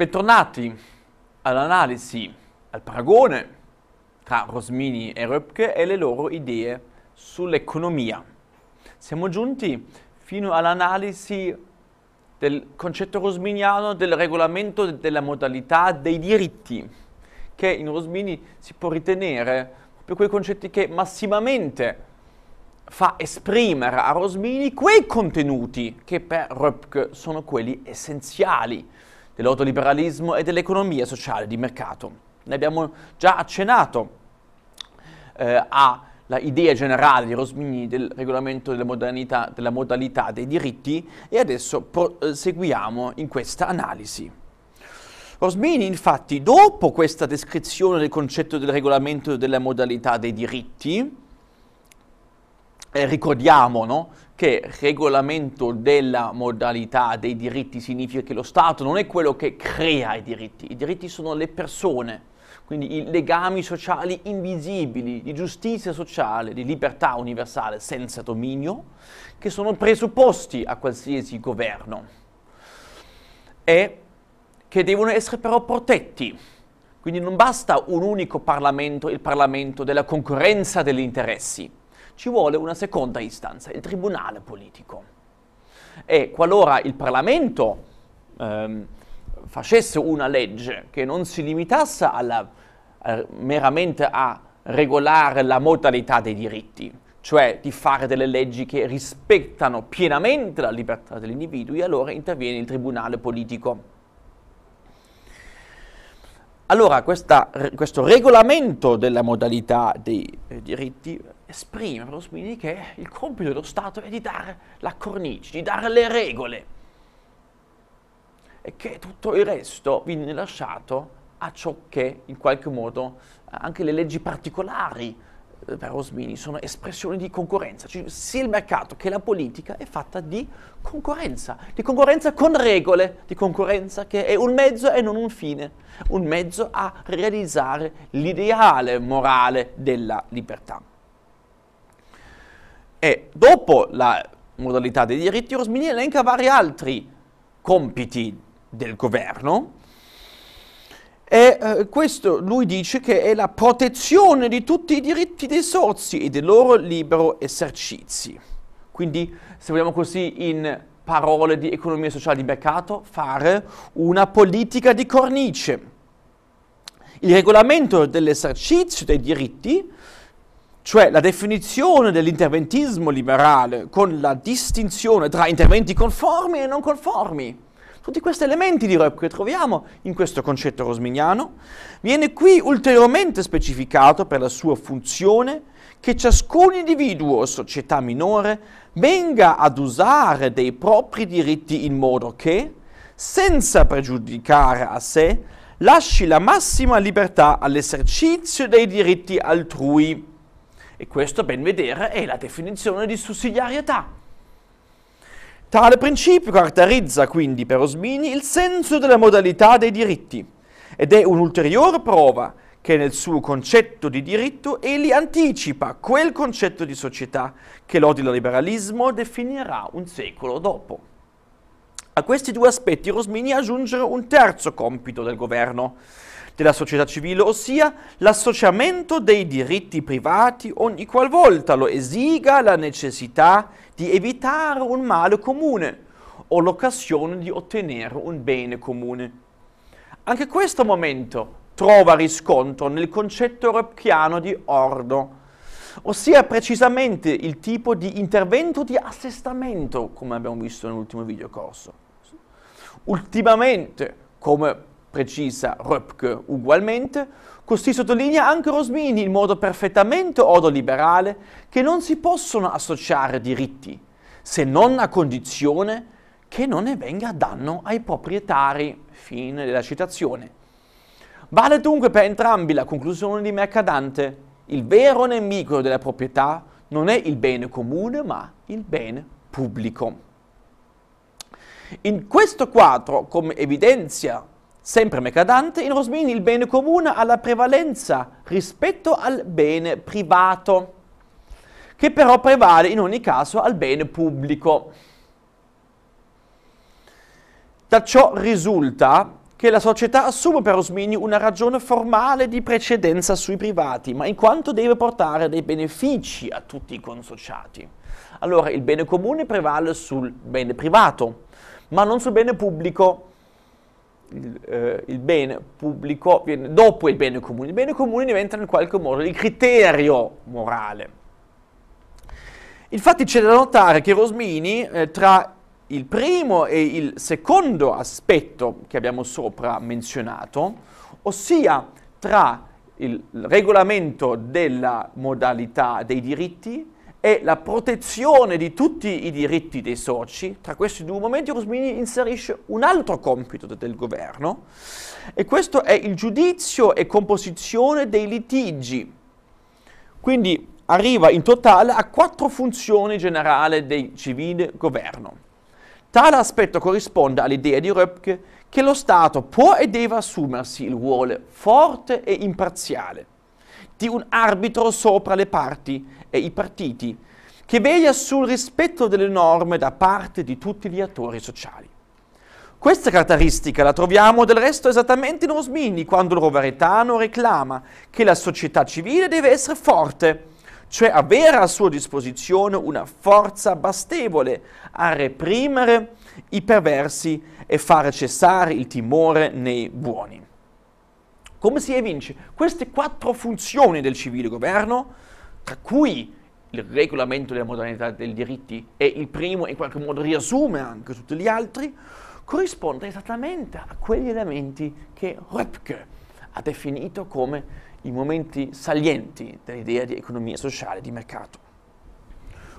Bentornati all'analisi, al paragone tra Rosmini e Röpke e le loro idee sull'economia. Siamo giunti fino all'analisi del concetto rosminiano del regolamento della modalità dei diritti, che in Rosmini si può ritenere proprio quei concetti che massimamente fa esprimere a Rosmini quei contenuti che per Röpke sono quelli essenziali dell'autoliberalismo e dell'economia sociale di mercato. Ne abbiamo già accennato eh, all'idea generale di Rosmini del regolamento della modalità, della modalità dei diritti e adesso proseguiamo in questa analisi. Rosmini, infatti, dopo questa descrizione del concetto del regolamento della modalità dei diritti, eh, ricordiamo no? che regolamento della modalità dei diritti significa che lo Stato non è quello che crea i diritti, i diritti sono le persone, quindi i legami sociali invisibili di giustizia sociale, di libertà universale senza dominio, che sono presupposti a qualsiasi governo e che devono essere però protetti. Quindi non basta un unico Parlamento, il Parlamento della concorrenza degli interessi, ci vuole una seconda istanza, il tribunale politico. E qualora il Parlamento ehm, facesse una legge che non si limitasse alla, eh, meramente a regolare la modalità dei diritti, cioè di fare delle leggi che rispettano pienamente la libertà degli individui, allora interviene il tribunale politico. Allora questa, questo regolamento della modalità dei, dei eh, diritti esprime Prosmini che il compito dello Stato è di dare la cornice, di dare le regole e che tutto il resto viene lasciato a ciò che in qualche modo anche le leggi particolari eh, per Rosmini sono espressioni di concorrenza, cioè sia il mercato che la politica è fatta di concorrenza, di concorrenza con regole, di concorrenza che è un mezzo e non un fine, un mezzo a realizzare l'ideale morale della libertà. E dopo la modalità dei diritti, Rosmini elenca vari altri compiti del governo e eh, questo lui dice che è la protezione di tutti i diritti dei sorsi e del loro libero esercizio. Quindi, se vogliamo così in parole di economia sociale di mercato, fare una politica di cornice. Il regolamento dell'esercizio dei diritti cioè la definizione dell'interventismo liberale con la distinzione tra interventi conformi e non conformi. Tutti questi elementi di REP che troviamo in questo concetto rosminiano viene qui ulteriormente specificato per la sua funzione che ciascun individuo o società minore venga ad usare dei propri diritti in modo che, senza pregiudicare a sé, lasci la massima libertà all'esercizio dei diritti altrui. E questo, a ben vedere, è la definizione di sussidiarietà. Tale principio caratterizza quindi per Osmini il senso della modalità dei diritti ed è un'ulteriore prova che nel suo concetto di diritto egli anticipa quel concetto di società che l'odio liberalismo definirà un secolo dopo. A questi due aspetti Rosmini aggiunge un terzo compito del governo, della società civile, ossia l'associamento dei diritti privati ogni qualvolta lo esiga la necessità di evitare un male comune o l'occasione di ottenere un bene comune. Anche questo momento trova riscontro nel concetto repchiano di ordo, ossia precisamente il tipo di intervento di assestamento, come abbiamo visto nell'ultimo video corso. Ultimamente, come precisa Röpke ugualmente, così sottolinea anche Rosmini in modo perfettamente odoliberale che non si possono associare diritti, se non a condizione che non ne venga danno ai proprietari. Fine della citazione. Vale dunque per entrambi la conclusione di Mercadante. Il vero nemico della proprietà non è il bene comune, ma il bene pubblico. In questo quadro, come evidenzia Sempre Mercadante, in Rosmini il bene comune ha la prevalenza rispetto al bene privato, che però prevale in ogni caso al bene pubblico. Da ciò risulta che la società assume per Rosmini una ragione formale di precedenza sui privati, ma in quanto deve portare dei benefici a tutti i consociati. Allora il bene comune prevale sul bene privato, ma non sul bene pubblico, il, eh, il, bene pubblico viene dopo il bene comune. Il bene comune diventa in qualche modo il criterio morale. Infatti c'è da notare che Rosmini eh, tra il primo e il secondo aspetto che abbiamo sopra menzionato, ossia tra il regolamento della modalità dei diritti e la protezione di tutti i diritti dei soci, tra questi due momenti Rosmini inserisce un altro compito del governo e questo è il giudizio e composizione dei litigi. Quindi arriva in totale a quattro funzioni generali del civile governo. Tale aspetto corrisponde all'idea di Röpke che lo Stato può e deve assumersi il ruolo forte e imparziale di un arbitro sopra le parti e i partiti, che veglia sul rispetto delle norme da parte di tutti gli attori sociali. Questa caratteristica la troviamo del resto esattamente in Rosmini, quando il Roveretano reclama che la società civile deve essere forte, cioè avere a sua disposizione una forza bastevole a reprimere i perversi e fare cessare il timore nei buoni. Come si evince? Queste quattro funzioni del civile governo tra cui il regolamento della modalità dei diritti e il primo in qualche modo riassume anche tutti gli altri, corrisponde esattamente a quegli elementi che Röpke ha definito come i momenti salienti dell'idea di economia sociale di mercato.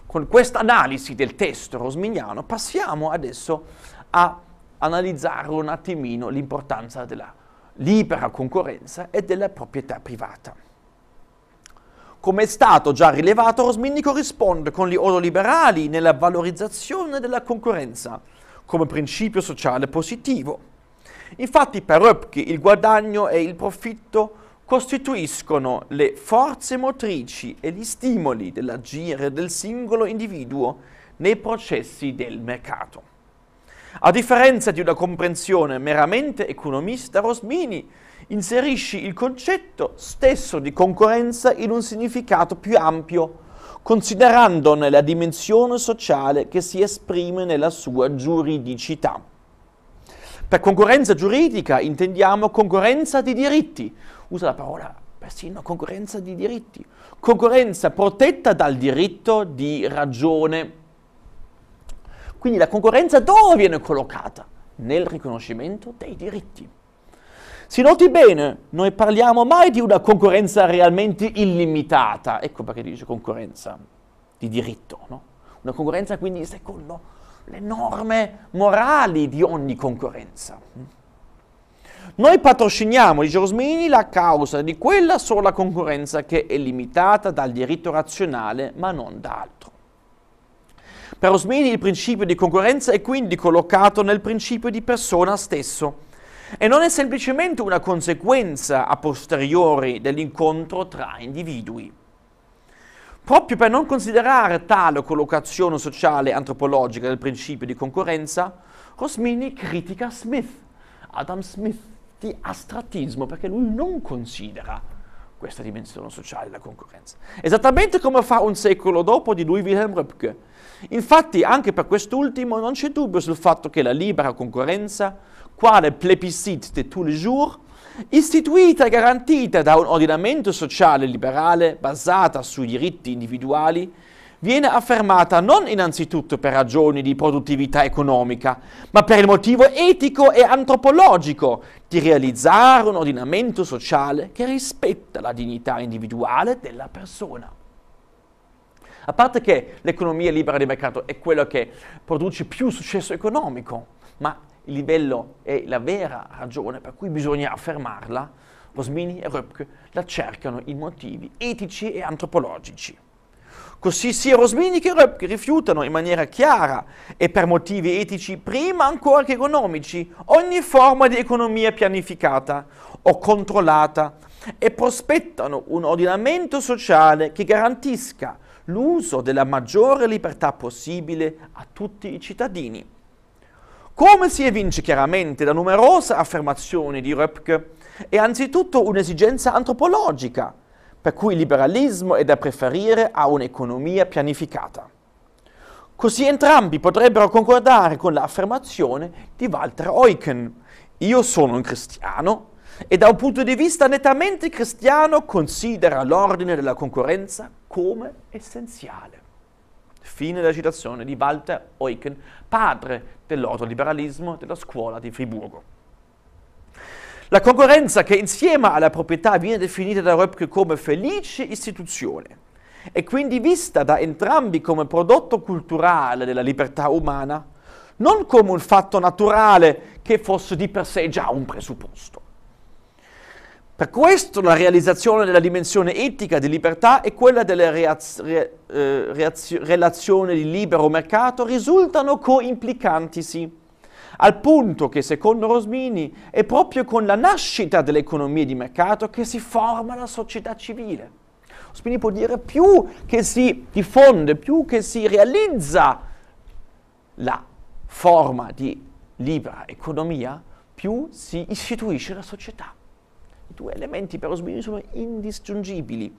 Con questa analisi del testo rosmignano passiamo adesso a analizzare un attimino l'importanza della libera concorrenza e della proprietà privata. Come è stato già rilevato, Rosmini corrisponde con gli ordoliberali nella valorizzazione della concorrenza come principio sociale positivo. Infatti per Röpke il guadagno e il profitto costituiscono le forze motrici e gli stimoli dell'agire del singolo individuo nei processi del mercato. A differenza di una comprensione meramente economista, Rosmini inserisci il concetto stesso di concorrenza in un significato più ampio, considerandone la dimensione sociale che si esprime nella sua giuridicità. Per concorrenza giuridica intendiamo concorrenza di diritti, usa la parola persino concorrenza di diritti, concorrenza protetta dal diritto di ragione. Quindi la concorrenza dove viene collocata? Nel riconoscimento dei diritti. Si noti bene, noi parliamo mai di una concorrenza realmente illimitata. Ecco perché dice concorrenza di diritto, no? Una concorrenza quindi secondo le norme morali di ogni concorrenza. Noi patrociniamo, dice Rosmini, la causa di quella sola concorrenza che è limitata dal diritto razionale, ma non da altro. Per Rosmini il principio di concorrenza è quindi collocato nel principio di persona stesso e non è semplicemente una conseguenza a posteriori dell'incontro tra individui. Proprio per non considerare tale collocazione sociale antropologica del principio di concorrenza, Rosmini critica Smith, Adam Smith, di astratismo, perché lui non considera questa dimensione sociale della concorrenza. Esattamente come fa un secolo dopo di lui Wilhelm Röpke. Infatti anche per quest'ultimo non c'è dubbio sul fatto che la libera concorrenza, quale plebiscite de tous les jours, istituita e garantita da un ordinamento sociale liberale basata sui diritti individuali, viene affermata non innanzitutto per ragioni di produttività economica, ma per il motivo etico e antropologico di realizzare un ordinamento sociale che rispetta la dignità individuale della persona. A parte che l'economia libera di mercato è quello che produce più successo economico, ma il livello è la vera ragione per cui bisogna affermarla, Rosmini e Röpke la cercano in motivi etici e antropologici. Così sia Rosmini che Röpke rifiutano in maniera chiara e per motivi etici prima ancora che economici ogni forma di economia pianificata o controllata e prospettano un ordinamento sociale che garantisca l'uso della maggiore libertà possibile a tutti i cittadini. Come si evince chiaramente da numerose affermazioni di Röpke, è anzitutto un'esigenza antropologica, per cui il liberalismo è da preferire a un'economia pianificata. Così entrambi potrebbero concordare con l'affermazione di Walter Eucken, io sono un cristiano e da un punto di vista nettamente cristiano considera l'ordine della concorrenza come essenziale. Fine della citazione di Walter Eucken, padre dell'ordoliberalismo della scuola di Friburgo. La concorrenza che insieme alla proprietà viene definita da Röpke come felice istituzione e quindi vista da entrambi come prodotto culturale della libertà umana, non come un fatto naturale che fosse di per sé già un presupposto. Per questo la realizzazione della dimensione etica di libertà e quella delle reaz- re- eh, reaz- relazioni di libero mercato risultano coimplicantisi al punto che secondo Rosmini è proprio con la nascita dell'economia di mercato che si forma la società civile. Rosmini può dire più che si diffonde, più che si realizza la forma di libera economia, più si istituisce la società. I due elementi per Rosmini sono indisgiungibili.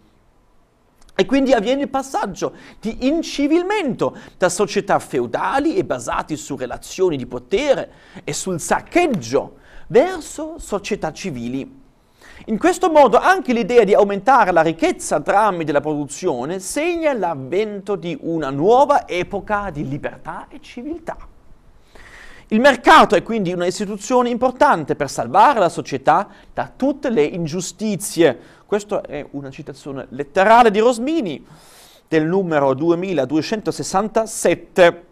E quindi avviene il passaggio di incivilmento da società feudali e basate su relazioni di potere e sul saccheggio verso società civili. In questo modo anche l'idea di aumentare la ricchezza tramite la produzione segna l'avvento di una nuova epoca di libertà e civiltà. Il mercato è quindi un'istituzione importante per salvare la società da tutte le ingiustizie questa è una citazione letterale di Rosmini del numero 2267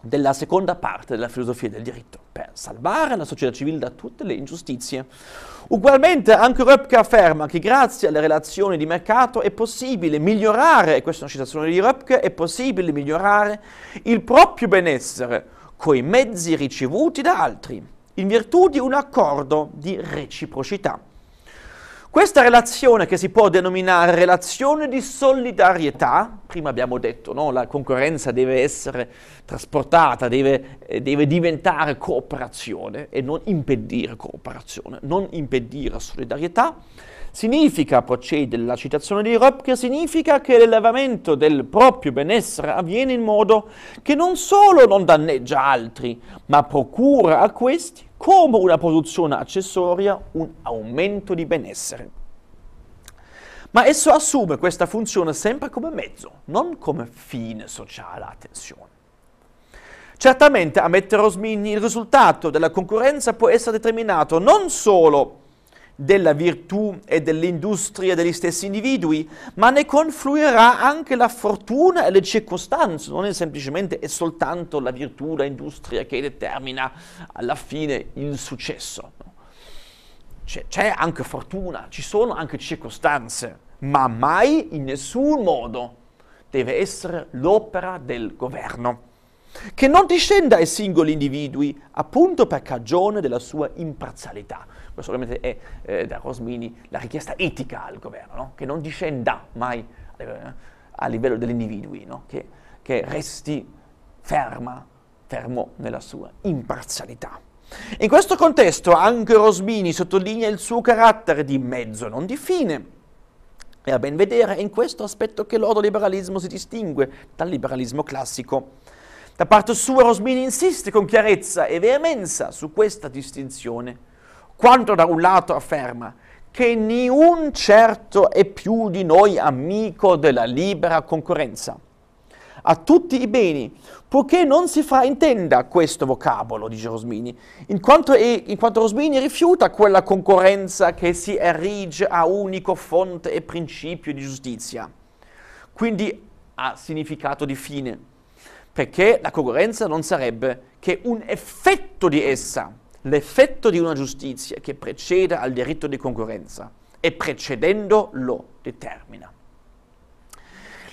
della seconda parte della filosofia del diritto, per salvare la società civile da tutte le ingiustizie. Ugualmente anche Röpke afferma che grazie alle relazioni di mercato è possibile migliorare, e questa è una citazione di Röpke, è possibile migliorare il proprio benessere coi mezzi ricevuti da altri, in virtù di un accordo di reciprocità. Questa relazione che si può denominare relazione di solidarietà, prima abbiamo detto, no? la concorrenza deve essere trasportata, deve, eh, deve diventare cooperazione e non impedire cooperazione, non impedire solidarietà, Significa, procede la citazione di Röpke, significa che l'elevamento del proprio benessere avviene in modo che non solo non danneggia altri, ma procura a questi, come una produzione accessoria, un aumento di benessere. Ma esso assume questa funzione sempre come mezzo, non come fine sociale, attenzione. Certamente, a mettere Rosmini, il risultato della concorrenza può essere determinato non solo della virtù e dell'industria degli stessi individui, ma ne confluirà anche la fortuna e le circostanze, non è semplicemente e soltanto la virtù, l'industria che determina alla fine il successo. C'è, c'è anche fortuna, ci sono anche circostanze, ma mai in nessun modo deve essere l'opera del governo che non discenda ai singoli individui, appunto per cagione della sua imparzialità questo ovviamente è eh, da Rosmini la richiesta etica al governo, no? che non discenda mai eh, a livello degli individui, no? che, che resti ferma, fermo nella sua imparzialità. In questo contesto anche Rosmini sottolinea il suo carattere di mezzo, non di fine. E a ben vedere è in questo aspetto che l'ordoliberalismo si distingue dal liberalismo classico. Da parte sua Rosmini insiste con chiarezza e veemenza su questa distinzione quando da un lato afferma che niun certo è più di noi amico della libera concorrenza. A tutti i beni, purché non si fraintenda questo vocabolo, dice Rosmini, in quanto, è, in quanto Rosmini rifiuta quella concorrenza che si erige a unico fonte e principio di giustizia. Quindi ha significato di fine, perché la concorrenza non sarebbe che un effetto di essa, l'effetto di una giustizia che precede al diritto di concorrenza e precedendo lo determina.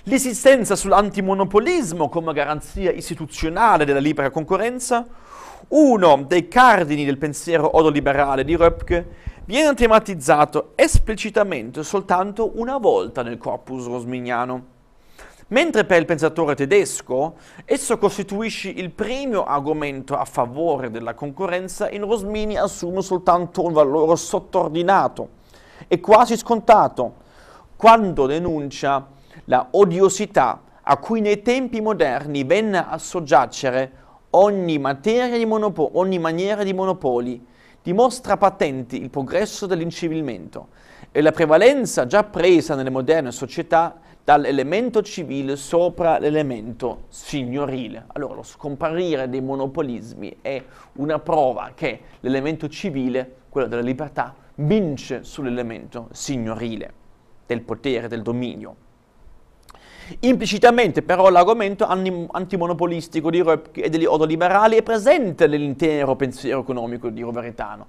L'esistenza sull'antimonopolismo come garanzia istituzionale della libera concorrenza, uno dei cardini del pensiero odoliberale di Röpke, viene tematizzato esplicitamente soltanto una volta nel corpus rosmignano Mentre per il pensatore tedesco esso costituisce il primo argomento a favore della concorrenza, in Rosmini assume soltanto un valore sottordinato e quasi scontato quando denuncia la odiosità a cui nei tempi moderni venne a soggiacere ogni, di ogni maniera di monopoli, dimostra patenti il progresso dell'incivilmento e la prevalenza già presa nelle moderne società dall'elemento civile sopra l'elemento signorile. Allora lo scomparire dei monopolismi è una prova che l'elemento civile, quello della libertà, vince sull'elemento signorile, del potere, del dominio. Implicitamente però l'argomento antimonopolistico di Röpke e degli odoliberali è presente nell'intero pensiero economico di Roveretano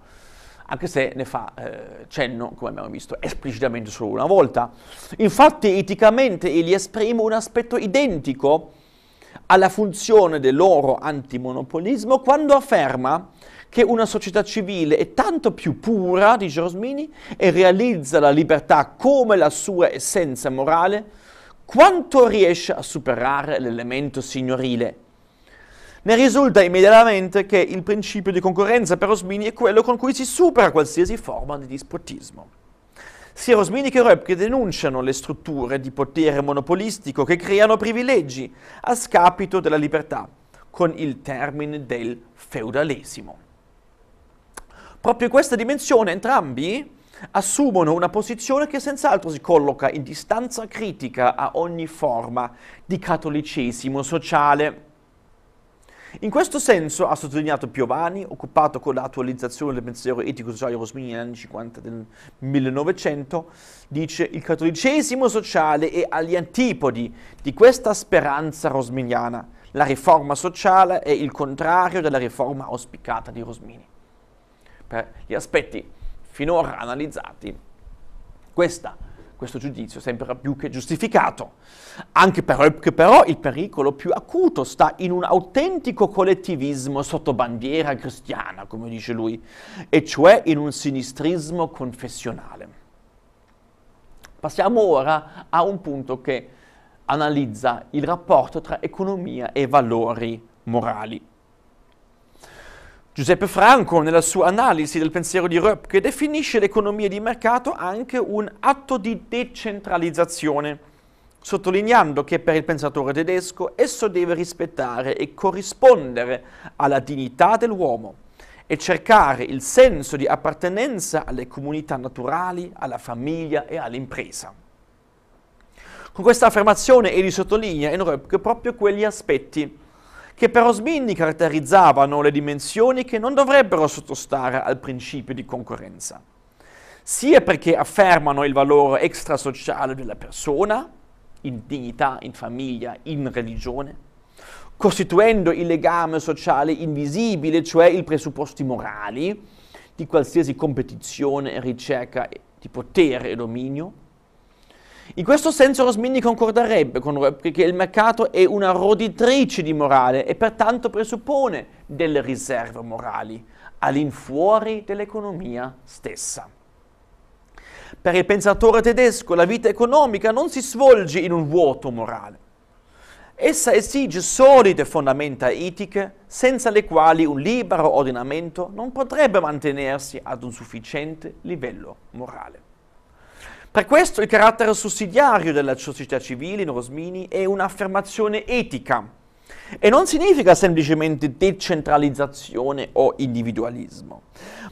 anche se ne fa eh, cenno, come abbiamo visto, esplicitamente solo una volta. Infatti, eticamente egli esprime un aspetto identico alla funzione del loro antimonopolismo quando afferma che una società civile è tanto più pura, dice Rosmini, e realizza la libertà come la sua essenza morale, quanto riesce a superare l'elemento signorile ne risulta immediatamente che il principio di concorrenza per Rosmini è quello con cui si supera qualsiasi forma di dispotismo. Sia Rosmini che Röpke denunciano le strutture di potere monopolistico che creano privilegi a scapito della libertà, con il termine del feudalesimo. Proprio in questa dimensione entrambi assumono una posizione che senz'altro si colloca in distanza critica a ogni forma di cattolicesimo sociale in questo senso, ha sottolineato Piovani, occupato con l'attualizzazione del pensiero etico-sociale Rosmini negli anni 50 del 1900, dice il cattolicesimo sociale è agli antipodi di questa speranza rosminiana. La riforma sociale è il contrario della riforma auspicata di Rosmini. Per gli aspetti finora analizzati, questa questo giudizio sembra più che giustificato, anche perché però il pericolo più acuto sta in un autentico collettivismo sotto bandiera cristiana, come dice lui, e cioè in un sinistrismo confessionale. Passiamo ora a un punto che analizza il rapporto tra economia e valori morali. Giuseppe Franco, nella sua analisi del pensiero di Röpke, definisce l'economia di mercato anche un atto di decentralizzazione, sottolineando che per il pensatore tedesco esso deve rispettare e corrispondere alla dignità dell'uomo e cercare il senso di appartenenza alle comunità naturali, alla famiglia e all'impresa. Con questa affermazione egli sottolinea in Röpke proprio quegli aspetti che per Osmini caratterizzavano le dimensioni che non dovrebbero sottostare al principio di concorrenza, sia perché affermano il valore extrasociale della persona, in dignità, in famiglia, in religione, costituendo il legame sociale invisibile, cioè i presupposti morali di qualsiasi competizione e ricerca di potere e dominio, in questo senso Rosmini concorderebbe con Röpke che il mercato è una roditrice di morale e pertanto presuppone delle riserve morali all'infuori dell'economia stessa. Per il pensatore tedesco la vita economica non si svolge in un vuoto morale. Essa esige solide fondamenta etiche senza le quali un libero ordinamento non potrebbe mantenersi ad un sufficiente livello morale. Per questo il carattere sussidiario della società civile in Rosmini è un'affermazione etica e non significa semplicemente decentralizzazione o individualismo,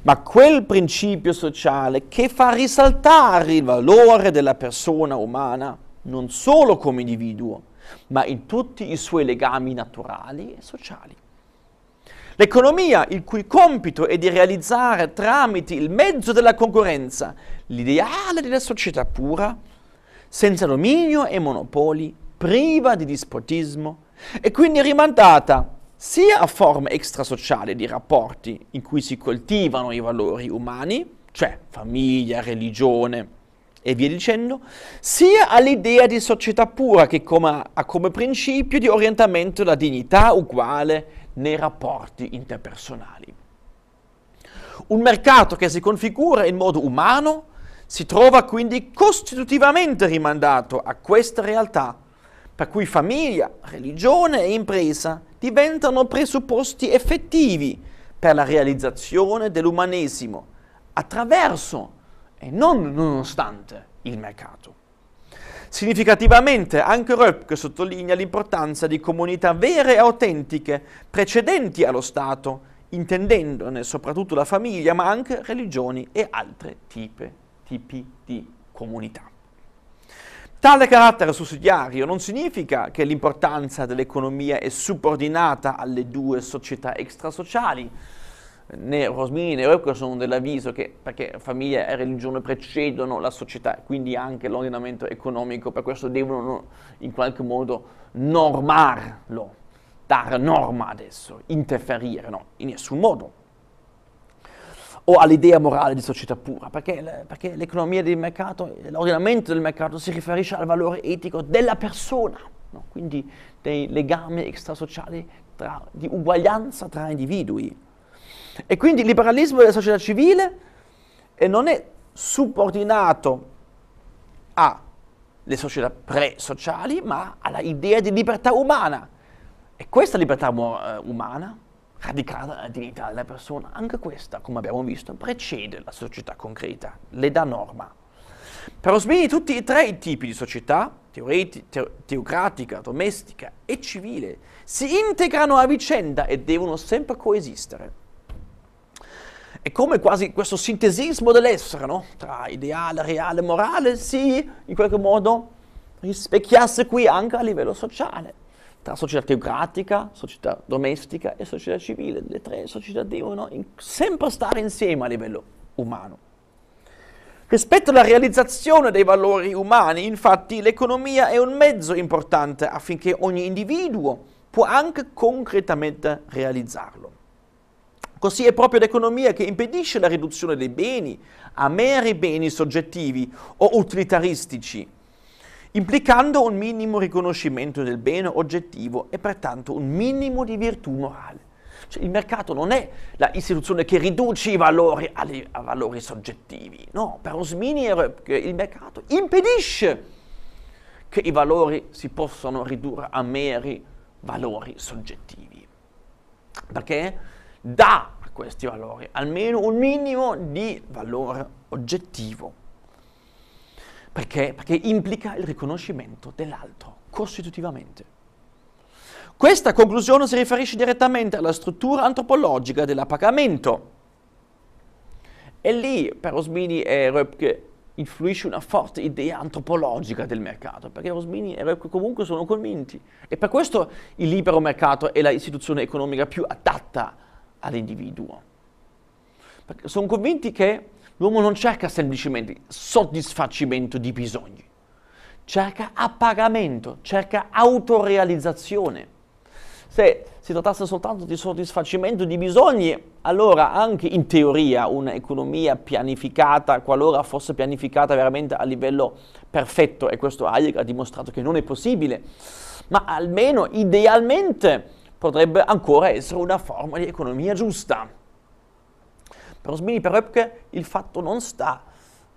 ma quel principio sociale che fa risaltare il valore della persona umana non solo come individuo, ma in tutti i suoi legami naturali e sociali. L'economia, il cui compito è di realizzare tramite il mezzo della concorrenza l'ideale della società pura, senza dominio e monopoli, priva di dispotismo, e quindi rimandata sia a forme extrasociali di rapporti in cui si coltivano i valori umani, cioè famiglia, religione e via dicendo, sia all'idea di società pura che come, ha come principio di orientamento la dignità uguale nei rapporti interpersonali. Un mercato che si configura in modo umano si trova quindi costitutivamente rimandato a questa realtà, per cui famiglia, religione e impresa diventano presupposti effettivi per la realizzazione dell'umanesimo, attraverso e non nonostante il mercato. Significativamente anche Röpke sottolinea l'importanza di comunità vere e autentiche, precedenti allo Stato, intendendone soprattutto la famiglia, ma anche religioni e altri tipi, tipi di comunità. Tale carattere sussidiario non significa che l'importanza dell'economia è subordinata alle due società extrasociali, né Rosmini né Repco sono dell'avviso che perché famiglia e religione precedono la società, quindi anche l'ordinamento economico, per questo devono in qualche modo normarlo, dare norma adesso, interferire, no, in nessun modo. O all'idea morale di società pura, perché, perché l'economia del mercato, l'ordinamento del mercato si riferisce al valore etico della persona, no? quindi dei legami extrasociali tra, di uguaglianza tra individui. E quindi il liberalismo della società civile non è subordinato alle società pre-sociali, ma alla idea di libertà umana. E questa libertà eh, umana, radicata nella dignità della persona, anche questa, come abbiamo visto, precede la società concreta, le dà norma. Per Osmini tutti e tre i tipi di società, teoreti, te, teocratica, domestica e civile, si integrano a vicenda e devono sempre coesistere. È come quasi questo sintesismo dell'essere, no? Tra ideale, reale, morale, sì, in qualche modo rispecchiasse qui anche a livello sociale, tra società teocratica, società domestica e società civile. Le tre società devono in, sempre stare insieme a livello umano. Rispetto alla realizzazione dei valori umani, infatti, l'economia è un mezzo importante affinché ogni individuo può anche concretamente realizzarlo. Così è proprio l'economia che impedisce la riduzione dei beni a meri beni soggettivi o utilitaristici, implicando un minimo riconoscimento del bene oggettivo e pertanto un minimo di virtù morale. Cioè, il mercato non è l'istituzione che riduce i valori alle, a valori soggettivi, no, per un sminiero il mercato impedisce che i valori si possano ridurre a meri valori soggettivi. Perché? dà a questi valori almeno un minimo di valore oggettivo. Perché? Perché implica il riconoscimento dell'altro, costitutivamente. Questa conclusione si riferisce direttamente alla struttura antropologica dell'appagamento. E lì, per Osmini e Röpke, influisce una forte idea antropologica del mercato, perché Osmini e Röpke comunque sono convinti. E per questo il libero mercato è l'istituzione economica più adatta all'individuo. Perché sono convinti che l'uomo non cerca semplicemente soddisfacimento di bisogni, cerca appagamento, cerca autorealizzazione. Se si trattasse soltanto di soddisfacimento di bisogni, allora anche in teoria un'economia pianificata, qualora fosse pianificata veramente a livello perfetto, e questo Hayek ha dimostrato che non è possibile, ma almeno idealmente potrebbe ancora essere una forma di economia giusta. Per Osmini per Röpke il fatto non sta,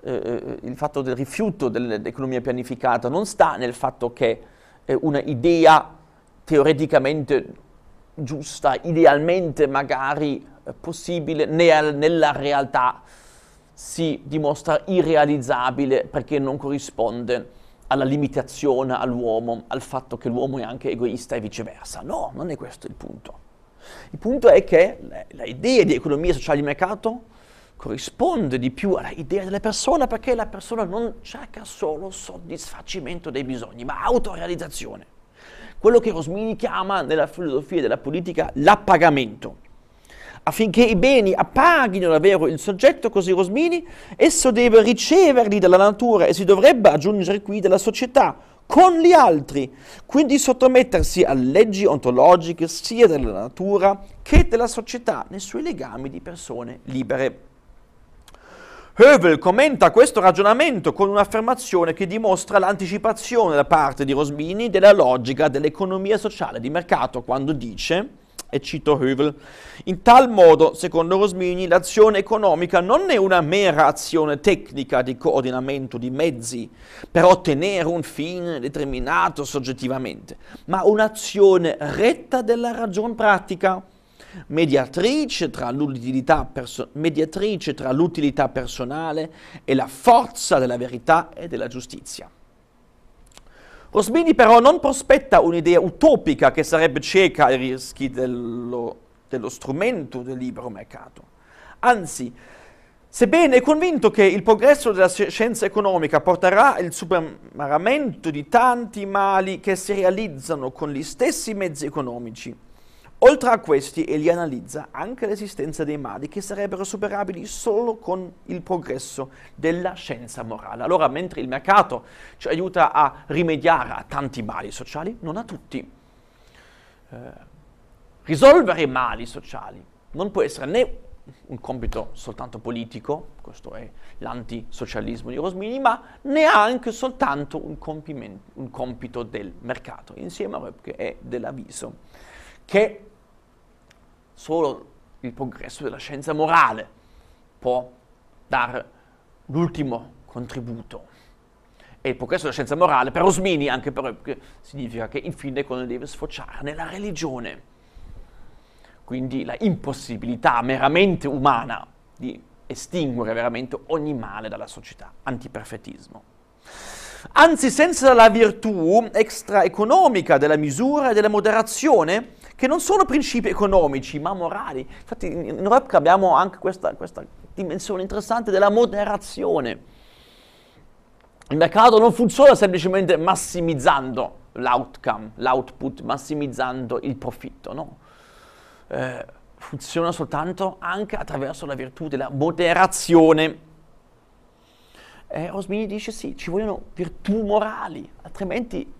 eh, eh il fatto del rifiuto dell'economia pianificata non sta nel fatto che eh, una idea teoreticamente giusta, idealmente magari eh, possibile, ne, nella realtà si dimostra irrealizzabile perché non corrisponde alla limitazione all'uomo, al fatto che l'uomo è anche egoista e viceversa. No, non è questo il punto. Il punto è che l'idea di economia sociale di mercato corrisponde di più all'idea della persona perché la persona non cerca solo soddisfacimento dei bisogni, ma autorealizzazione. Quello che Rosmini chiama nella filosofia della politica l'appagamento affinché i beni appaghino davvero il soggetto, così Rosmini, esso deve riceverli dalla natura e si dovrebbe aggiungere qui dalla società, con gli altri, quindi sottomettersi a leggi ontologiche sia della natura che della società nei suoi legami di persone libere. Hövel commenta questo ragionamento con un'affermazione che dimostra l'anticipazione da parte di Rosmini della logica dell'economia sociale di mercato, quando dice e cito Hüvel. In tal modo, secondo Rosmini, l'azione economica non è una mera azione tecnica di coordinamento di mezzi per ottenere un fine determinato soggettivamente, ma un'azione retta della ragion pratica, mediatrice tra l'utilità perso- personale e la forza della verità e della giustizia. Osmini però non prospetta un'idea utopica che sarebbe cieca ai rischi dello, dello strumento del libero mercato. Anzi, Sebbene è convinto che il progresso della scienza economica porterà il superamento di tanti mali che si realizzano con gli stessi mezzi economici, Oltre a questi, egli analizza anche l'esistenza dei mali che sarebbero superabili solo con il progresso della scienza morale. Allora, mentre il mercato ci aiuta a rimediare a tanti mali sociali, non a tutti. Eh, risolvere i mali sociali non può essere né un compito soltanto politico, questo è l'antisocialismo di Rosmini, ma neanche soltanto un, un compito del mercato, insieme a Röpke e dell'avviso che solo il progresso della scienza morale può dare l'ultimo contributo. E il progresso della scienza morale, per Osmini, anche però, significa che infine quando deve sfociare nella religione. Quindi la impossibilità meramente umana di estinguere veramente ogni male dalla società, antiperfettismo. Anzi, senza la virtù extraeconomica della misura e della moderazione, che non sono principi economici, ma morali. Infatti in Repk abbiamo anche questa, questa dimensione interessante della moderazione. Il mercato non funziona semplicemente massimizzando l'outcome, l'output, massimizzando il profitto, no? Eh, funziona soltanto anche attraverso la virtù della moderazione. Eh, Rosmini dice sì, ci vogliono virtù morali, altrimenti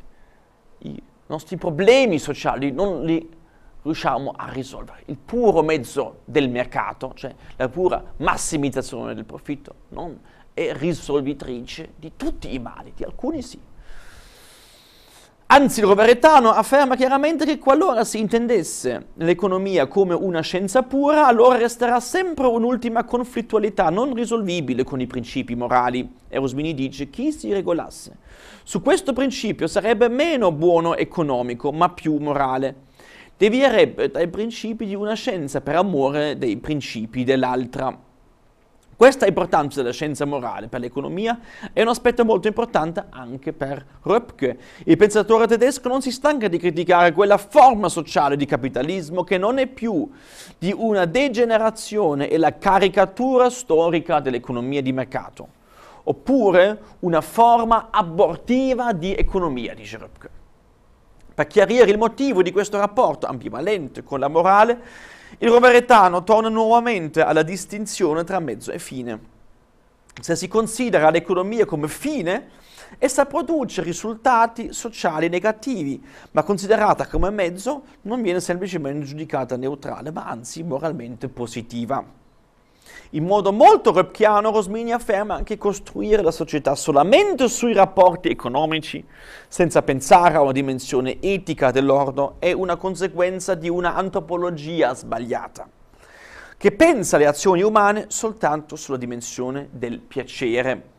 i nostri problemi sociali non li riusciamo a risolvere il puro mezzo del mercato, cioè la pura massimizzazione del profitto, non è risolvitrice di tutti i mali, di alcuni sì. Anzi, il Roveretano afferma chiaramente che qualora si intendesse l'economia come una scienza pura, allora resterà sempre un'ultima conflittualità non risolvibile con i principi morali. E Rosmini dice chi si regolasse. Su questo principio sarebbe meno buono economico, ma più morale devierebbe dai principi di una scienza per amore dei principi dell'altra. Questa importanza della scienza morale per l'economia è un aspetto molto importante anche per Röpke. Il pensatore tedesco non si stanca di criticare quella forma sociale di capitalismo che non è più di una degenerazione e la caricatura storica dell'economia di mercato, oppure una forma abortiva di economia, dice Röpke. Per chiarire il motivo di questo rapporto ambivalente con la morale, il roveretano torna nuovamente alla distinzione tra mezzo e fine. Se si considera l'economia come fine, essa produce risultati sociali negativi, ma considerata come mezzo non viene semplicemente giudicata neutrale, ma anzi moralmente positiva. In modo molto repchiano Rosmini afferma che costruire la società solamente sui rapporti economici, senza pensare a una dimensione etica dell'ordo, è una conseguenza di una antropologia sbagliata, che pensa le azioni umane soltanto sulla dimensione del piacere.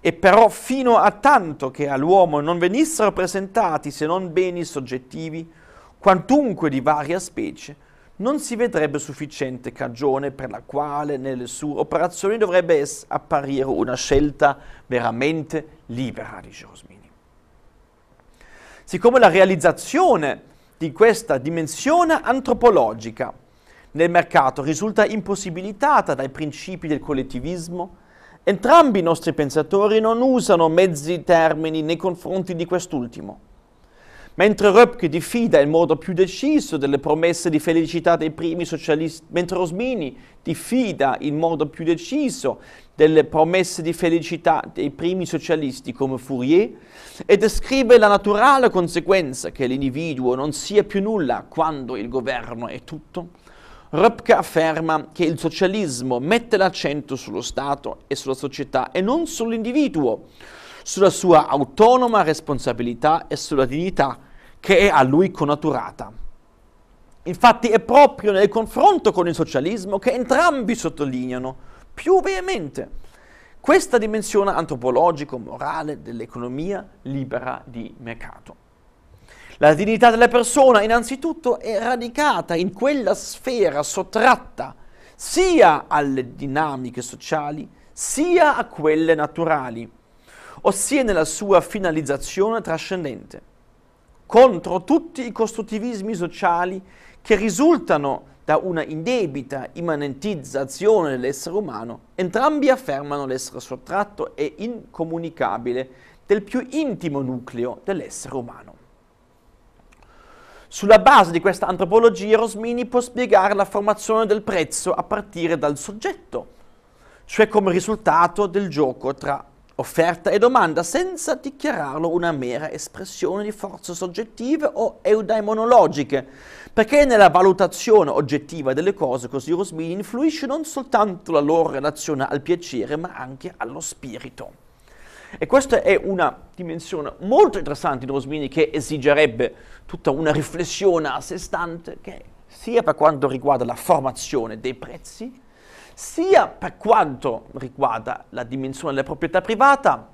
E però fino a tanto che all'uomo non venissero presentati se non beni soggettivi, quantunque di varia specie, non si vedrebbe sufficiente cagione per la quale nelle sue operazioni dovrebbe apparire una scelta veramente libera, dice Rosmini. Siccome la realizzazione di questa dimensione antropologica nel mercato risulta impossibilitata dai principi del collettivismo, entrambi i nostri pensatori non usano mezzi termini nei confronti di quest'ultimo. Mentre Röpke diffida in modo più deciso delle promesse di felicità dei primi socialisti, mentre Rosmini diffida in modo più deciso delle promesse di felicità dei primi socialisti come Fourier e descrive la naturale conseguenza che l'individuo non sia più nulla quando il governo è tutto, Röpke afferma che il socialismo mette l'accento sullo Stato e sulla società e non sull'individuo, sulla sua autonoma responsabilità e sulla dignità che è a lui conaturata. Infatti è proprio nel confronto con il socialismo che entrambi sottolineano più veemente questa dimensione antropologico-morale dell'economia libera di mercato. La dignità della persona innanzitutto è radicata in quella sfera sottratta sia alle dinamiche sociali sia a quelle naturali, ossia nella sua finalizzazione trascendente contro tutti i costruttivismi sociali che risultano da una indebita immanentizzazione dell'essere umano, entrambi affermano l'essere sottratto e incomunicabile del più intimo nucleo dell'essere umano. Sulla base di questa antropologia Rosmini può spiegare la formazione del prezzo a partire dal soggetto, cioè come risultato del gioco tra offerta e domanda senza dichiararlo una mera espressione di forze soggettive o eudaimonologiche, perché nella valutazione oggettiva delle cose, così Rosmini, influisce non soltanto la loro relazione al piacere, ma anche allo spirito. E questa è una dimensione molto interessante di Rosmini che esigerebbe tutta una riflessione a sé stante che sia per quanto riguarda la formazione dei prezzi, sia per quanto riguarda la dimensione della proprietà privata,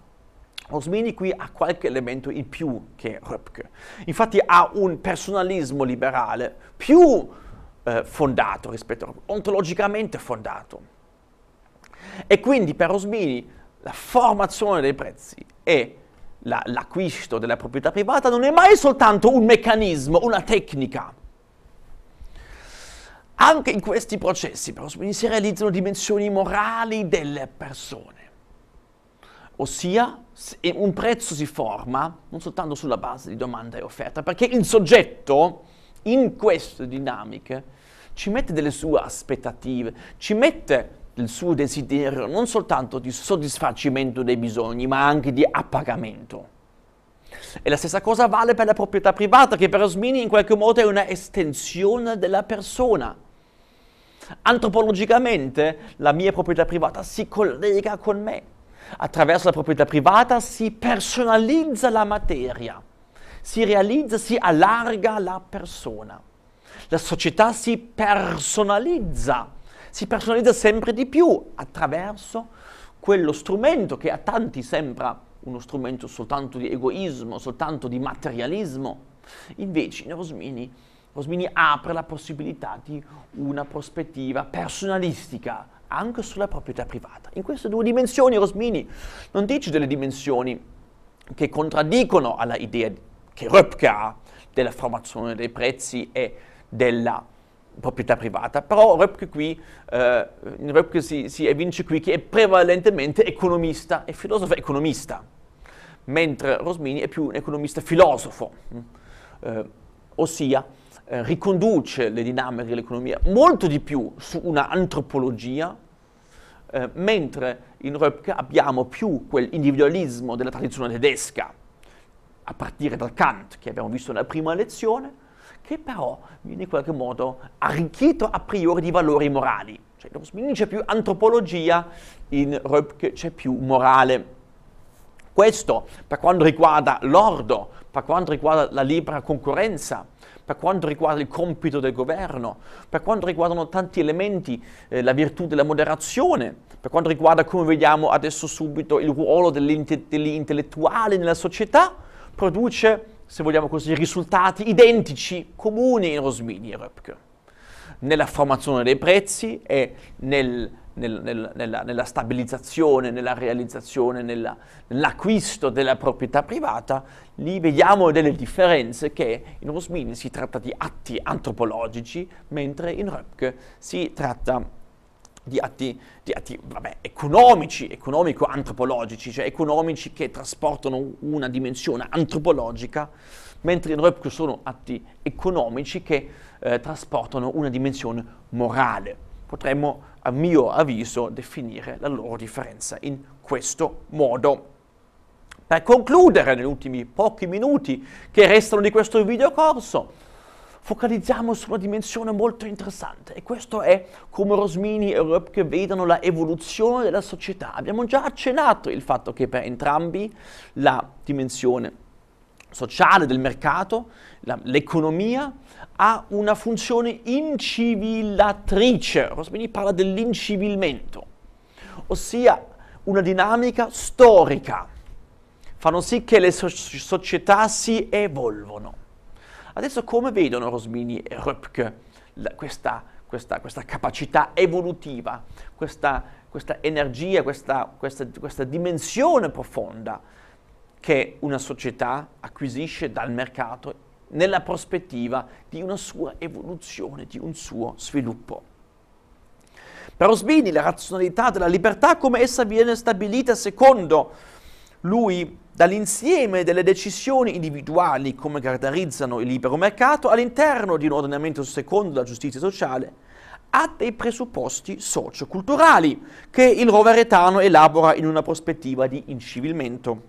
Osmini qui ha qualche elemento in più che Röpke. Infatti ha un personalismo liberale più eh, fondato rispetto a Röpke, ontologicamente fondato. E quindi per Osmini la formazione dei prezzi e l'acquisto della proprietà privata non è mai soltanto un meccanismo, una tecnica, anche in questi processi però si realizzano dimensioni morali delle persone, ossia un prezzo si forma non soltanto sulla base di domanda e offerta, perché il soggetto in queste dinamiche ci mette delle sue aspettative, ci mette il suo desiderio non soltanto di soddisfacimento dei bisogni, ma anche di appagamento. E la stessa cosa vale per la proprietà privata, che per Osmini in qualche modo è una estensione della persona. Antropologicamente la mia proprietà privata si collega con me. Attraverso la proprietà privata si personalizza la materia, si realizza, si allarga la persona. La società si personalizza, si personalizza sempre di più attraverso quello strumento che a tanti sembra uno strumento soltanto di egoismo, soltanto di materialismo. Invece, Nerosmini Rosmini apre la possibilità di una prospettiva personalistica anche sulla proprietà privata. In queste due dimensioni Rosmini non dice delle dimensioni che contraddicono alla idea che Röpke ha della formazione dei prezzi e della proprietà privata, però Röpke, qui, eh, Röpke si, si evince qui che è prevalentemente economista e filosofo economista, mentre Rosmini è più un economista filosofo, mm, eh, ossia eh, riconduce le dinamiche dell'economia molto di più su una antropologia, eh, mentre in Röpke abbiamo più quell'individualismo della tradizione tedesca, a partire dal Kant che abbiamo visto nella prima lezione, che però viene in qualche modo arricchito a priori di valori morali. Cioè, non c'è più antropologia, in Röpke c'è più morale. Questo per quanto riguarda l'ordo, per quanto riguarda la libera concorrenza, per quanto riguarda il compito del governo, per quanto riguardano tanti elementi, eh, la virtù della moderazione, per quanto riguarda, come vediamo adesso subito, il ruolo dell'intellettuale nella società, produce, se vogliamo così, risultati identici, comuni in Rosmini e Röpke nella formazione dei prezzi e nel nel, nel, nella, nella, stabilizzazione, nella realizzazione, nella, nell'acquisto della proprietà privata, lì vediamo delle differenze che in Rosmini si tratta di atti antropologici, mentre in Röpke si tratta di atti, di atti vabbè, economici, economico-antropologici, cioè economici che trasportano una dimensione antropologica, mentre in Röpke sono atti economici che eh, trasportano una dimensione morale potremmo a mio avviso definire la loro differenza in questo modo. Per concludere, negli ultimi pochi minuti che restano di questo videocorso, focalizziamo su una dimensione molto interessante e questo è come Rosmini e Röpke vedono la evoluzione della società. Abbiamo già accennato il fatto che per entrambi la dimensione sociale del mercato, la, l'economia, ha una funzione incivilatrice. Rosmini parla dell'incivilmento, ossia una dinamica storica. Fanno sì che le so- società si evolvono. Adesso come vedono Rosmini e Röpke la, questa, questa, questa, capacità evolutiva, questa, questa energia, questa dimensione profonda che una società acquisisce dal mercato nella prospettiva di una sua evoluzione, di un suo sviluppo. Per Osbini la razionalità della libertà come essa viene stabilita secondo lui dall'insieme delle decisioni individuali come caratterizzano il libero mercato all'interno di un ordinamento secondo la giustizia sociale ha dei presupposti socioculturali che il roveretano elabora in una prospettiva di incivilmento.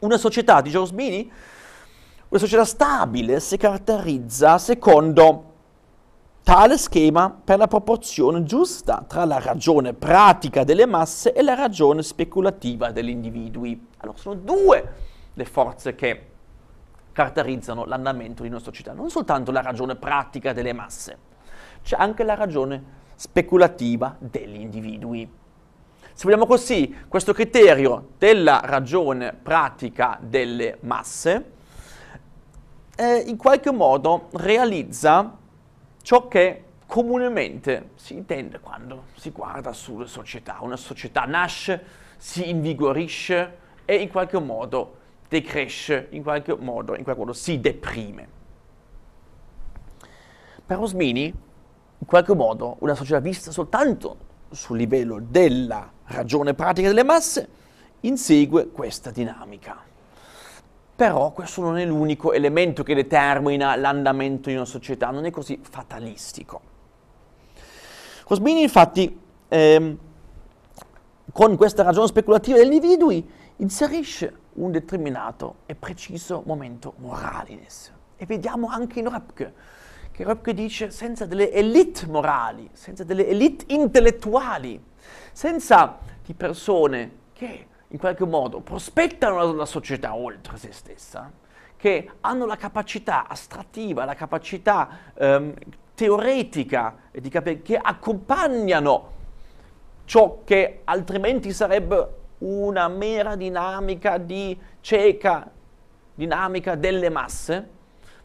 Una società di Giorgini una società stabile si caratterizza secondo tale schema per la proporzione giusta tra la ragione pratica delle masse e la ragione speculativa degli individui. Allora sono due le forze che caratterizzano l'andamento di una società, non soltanto la ragione pratica delle masse, c'è anche la ragione speculativa degli individui. Se vogliamo così, questo criterio della ragione pratica delle masse eh, in qualche modo realizza ciò che comunemente si intende quando si guarda sulle società. Una società nasce, si invigorisce e in qualche modo decresce, in qualche modo, in qualche modo si deprime. Per Osmini, in qualche modo, una società vista soltanto sul livello della ragione pratica delle masse, insegue questa dinamica. Però questo non è l'unico elemento che determina l'andamento di una società, non è così fatalistico. Cosmini infatti, ehm, con questa ragione speculativa degli individui, inserisce un determinato e preciso momento morale in esso. E vediamo anche in Röpke, che Röpke dice senza delle elite morali, senza delle elite intellettuali, senza di persone che in qualche modo prospettano la, società oltre se stessa, che hanno la capacità astrattiva, la capacità ehm, teoretica di capire, che accompagnano ciò che altrimenti sarebbe una mera dinamica di cieca dinamica delle masse,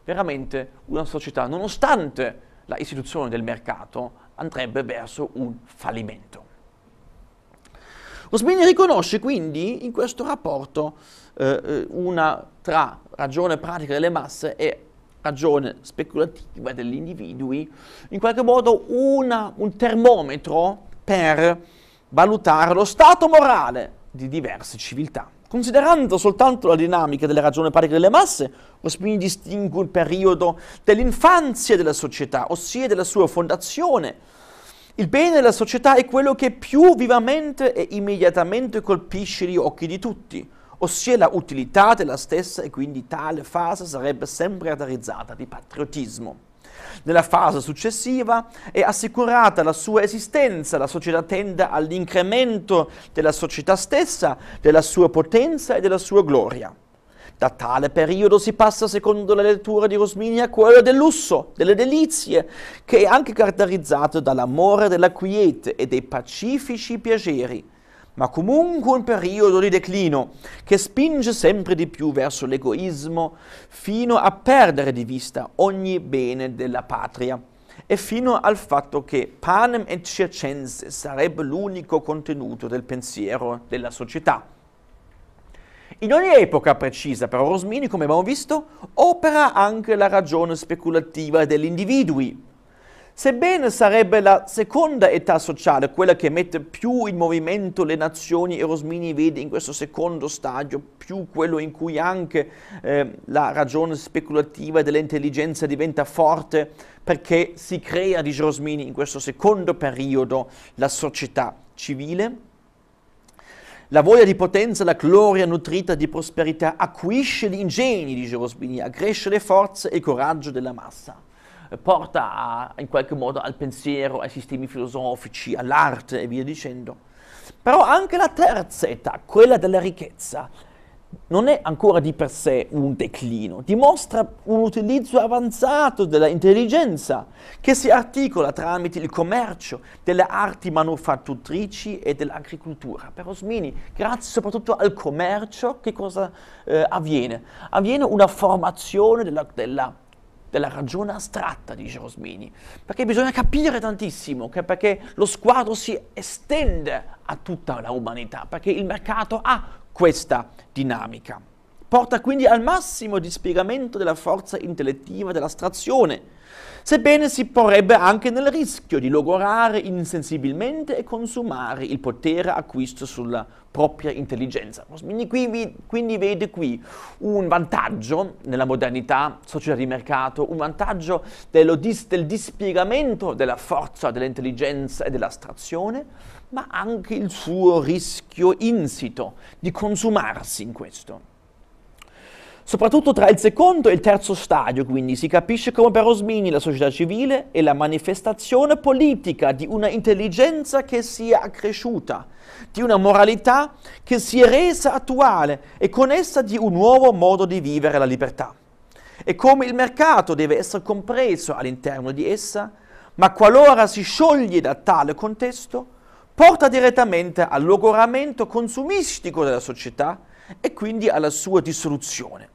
veramente una società, nonostante la istituzione del mercato, andrebbe verso un fallimento. Rosmini riconosce quindi in questo rapporto eh, eh, una tra ragione pratica delle masse e ragione speculativa degli individui, in qualche modo una, un termometro per valutare lo stato morale di diverse civiltà. Considerando soltanto la dinamica delle ragioni pratiche delle masse, Ospini distingue il periodo dell'infanzia della società, ossia della sua fondazione, il bene della società è quello che più vivamente e immediatamente colpisce gli occhi di tutti, ossia la utilità della stessa e quindi tale fase sarebbe sempre ratarizzata di patriottismo. Nella fase successiva è assicurata la sua esistenza, la società tende all'incremento della società stessa, della sua potenza e della sua gloria. Da tale periodo si passa, secondo la lettura di Rosmini, a quello del lusso, delle delizie, che è anche caratterizzato dall'amore della quiete e dei pacifici piaceri, ma comunque un periodo di declino che spinge sempre di più verso l'egoismo, fino a perdere di vista ogni bene della patria e fino al fatto che panem et circense sarebbe l'unico contenuto del pensiero della società. In ogni epoca precisa, però, Rosmini, come abbiamo visto, opera anche la ragione speculativa degli individui. Sebbene sarebbe la seconda età sociale quella che mette più in movimento le nazioni e Rosmini vede in questo secondo stadio più quello in cui anche eh, la ragione speculativa dell'intelligenza diventa forte perché si crea, dice Rosmini, in questo secondo periodo la società civile, la voglia di potenza, la gloria nutrita di prosperità acquisisce gli ingegni, dice Rosbini, accresce le forze e il coraggio della massa porta a, in qualche modo al pensiero, ai sistemi filosofici, all'arte e via dicendo. Però anche la terza età, quella della ricchezza, non è ancora di per sé un declino, dimostra un utilizzo avanzato dell'intelligenza che si articola tramite il commercio, delle arti manufatturici e dell'agricoltura. Per Osmini, grazie soprattutto al commercio, che cosa eh, avviene? Avviene una formazione della, della della ragione astratta, dice Osmini, perché bisogna capire tantissimo, perché lo sguardo si estende a tutta l'umanità, perché il mercato ha questa dinamica. Porta quindi al massimo dispiegamento della forza intellettiva dell'astrazione, sebbene si porrebbe anche nel rischio di logorare insensibilmente e consumare il potere acquisto sulla propria intelligenza. Quindi, qui, quindi vede qui un vantaggio nella modernità, società di mercato, un vantaggio dis, del dispiegamento della forza, dell'intelligenza e dell'astrazione, ma anche il suo rischio insito di consumarsi in questo. Soprattutto tra il secondo e il terzo stadio, quindi, si capisce come per Osmini la società civile è la manifestazione politica di una intelligenza che si è accresciuta, di una moralità che si è resa attuale e con essa di un nuovo modo di vivere la libertà. E come il mercato deve essere compreso all'interno di essa, ma qualora si scioglie da tale contesto, porta direttamente all'ogoramento consumistico della società e quindi alla sua dissoluzione.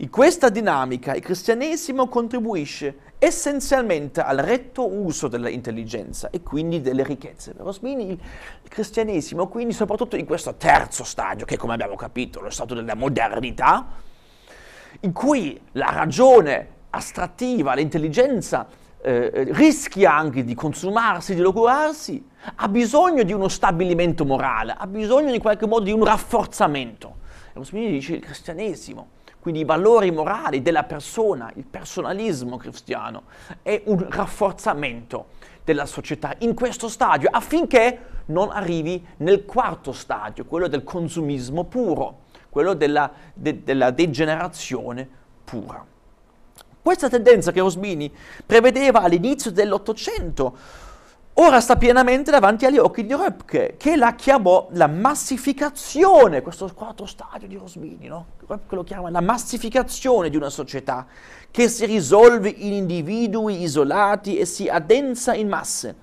In questa dinamica il cristianesimo contribuisce essenzialmente al retto uso dell'intelligenza e quindi delle ricchezze. Rosmini il cristianesimo, quindi soprattutto in questo terzo stadio, che come abbiamo capito è lo stato della modernità, in cui la ragione astrattiva, l'intelligenza eh, eh rischia anche di consumarsi, di logorarsi, ha bisogno di uno stabilimento morale, ha bisogno in qualche modo di un rafforzamento. E Mussolini dice il cristianesimo, quindi i valori morali della persona, il personalismo cristiano, è un rafforzamento della società in questo stadio affinché non arrivi nel quarto stadio, quello del consumismo puro, quello della, de, della degenerazione pura. Questa tendenza che Rosmini prevedeva all'inizio dell'Ottocento ora sta pienamente davanti agli occhi di Röpke, che la chiamò la massificazione, questo quarto stadio di Rosmini, no? Röpke lo chiama la massificazione di una società che si risolve in individui isolati e si addensa in masse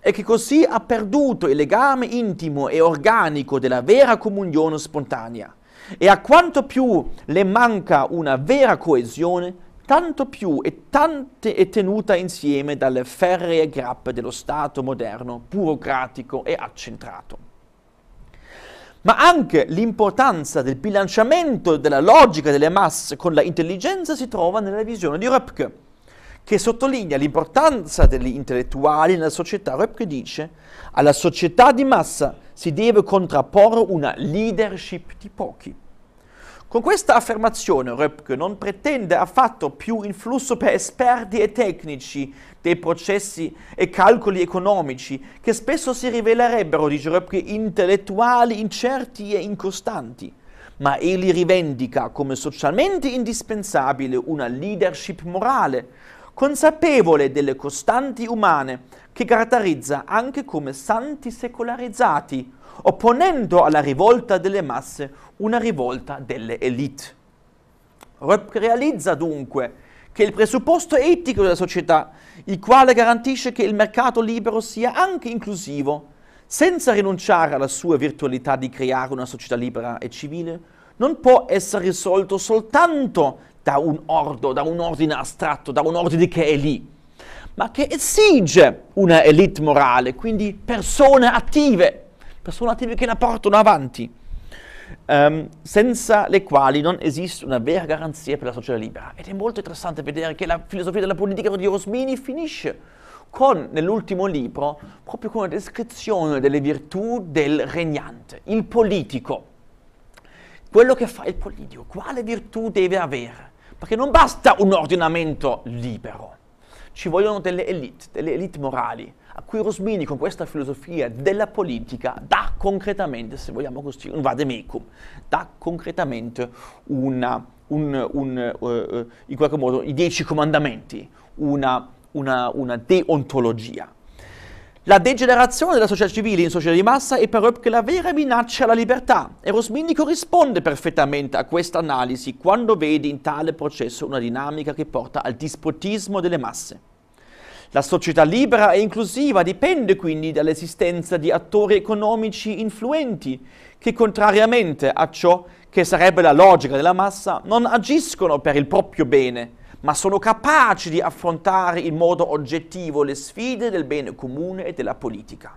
e che così ha perduto il legame intimo e organico della vera comunione spontanea. E a quanto più le manca una vera coesione, tanto più è, tante, è tenuta insieme dalle ferree grappe dello Stato moderno, burocratico e accentrato ma anche l'importanza del bilanciamento della logica delle masse con l'intelligenza si trova nella visione di Röpke, che sottolinea l'importanza degli intellettuali nella società. Röpke dice, alla società di massa si deve contrapporre una leadership di pochi. Con questa affermazione Röpke non pretende affatto più influsso per esperti e tecnici dei processi e calcoli economici che spesso si rivelerebbero, dice Röpke, intellettuali incerti e incostanti, ma egli rivendica come socialmente indispensabile una leadership morale, consapevole delle costanti umane che caratterizza anche come santi secolarizzati opponendo alla rivolta delle masse una rivolta delle elite. Röpp realizza dunque che il presupposto etico della società, il quale garantisce che il mercato libero sia anche inclusivo, senza rinunciare alla sua virtualità di creare una società libera e civile, non può essere risolto soltanto da un ordo, da un ordine astratto, da un ordine che è lì, ma che esige una elite morale, quindi persone attive personative che la portano avanti, ehm, senza le quali non esiste una vera garanzia per la società libera. Ed è molto interessante vedere che la filosofia della politica di Rosmini finisce con, nell'ultimo libro, proprio con una descrizione delle virtù del regnante, il politico. Quello che fa il politico, quale virtù deve avere? Perché non basta un ordinamento libero, ci vogliono delle elite, delle elite morali, a cui Rosmini con questa filosofia della politica dà concretamente, se vogliamo così, un vademecum, dà concretamente una, un, un, uh, in qualche modo i dieci comandamenti, una, una, una deontologia. La degenerazione della società civile in società di massa è per Röpke la vera minaccia alla libertà e Rosmini corrisponde perfettamente a questa analisi quando vede in tale processo una dinamica che porta al dispotismo delle masse. La società libera e inclusiva dipende quindi dall'esistenza di attori economici influenti che contrariamente a ciò che sarebbe la logica della massa non agiscono per il proprio bene, ma sono capaci di affrontare in modo oggettivo le sfide del bene comune e della politica.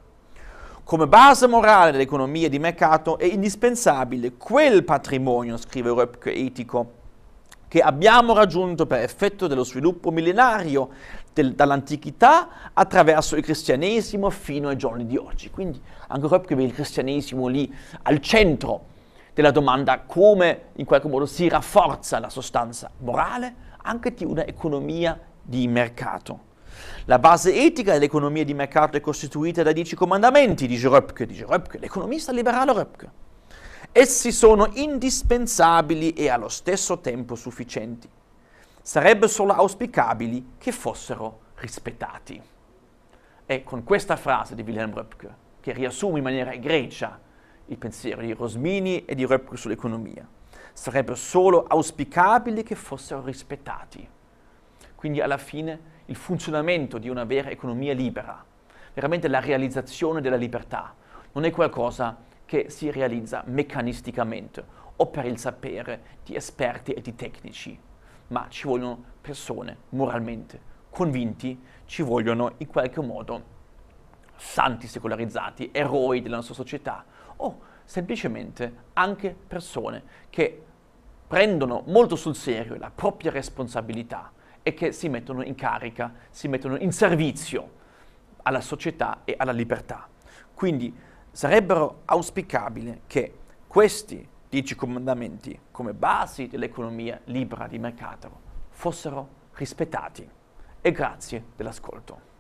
Come base morale dell'economia di mercato è indispensabile quel patrimonio, scrive Röpke etico, che abbiamo raggiunto per effetto dello sviluppo millenario del, dall'antichità attraverso il cristianesimo fino ai giorni di oggi. Quindi anche Röpke vede il cristianesimo lì al centro della domanda come in qualche modo si rafforza la sostanza morale anche di un'economia di mercato. La base etica dell'economia di mercato è costituita dai dieci comandamenti, dice Röpke, dice Röpke l'economista liberale Röpke. Essi sono indispensabili e allo stesso tempo sufficienti. Sarebbe solo auspicabili che fossero rispettati. È con questa frase di Wilhelm Röpke, che riassume in maniera egregia il pensiero di Rosmini e di Röpke sull'economia, Sarebbe solo auspicabili che fossero rispettati. Quindi alla fine il funzionamento di una vera economia libera, veramente la realizzazione della libertà, non è qualcosa che che si realizza meccanisticamente o per il sapere di esperti e di tecnici, ma ci vogliono persone moralmente convinti, ci vogliono in qualche modo santi secolarizzati, eroi della nostra società o semplicemente anche persone che prendono molto sul serio la propria responsabilità e che si mettono in carica, si mettono in servizio alla società e alla libertà. Quindi sarebbero auspicabili che questi dieci comandamenti, come basi dell'economia libera di mercato, fossero rispettati. E grazie dell'ascolto.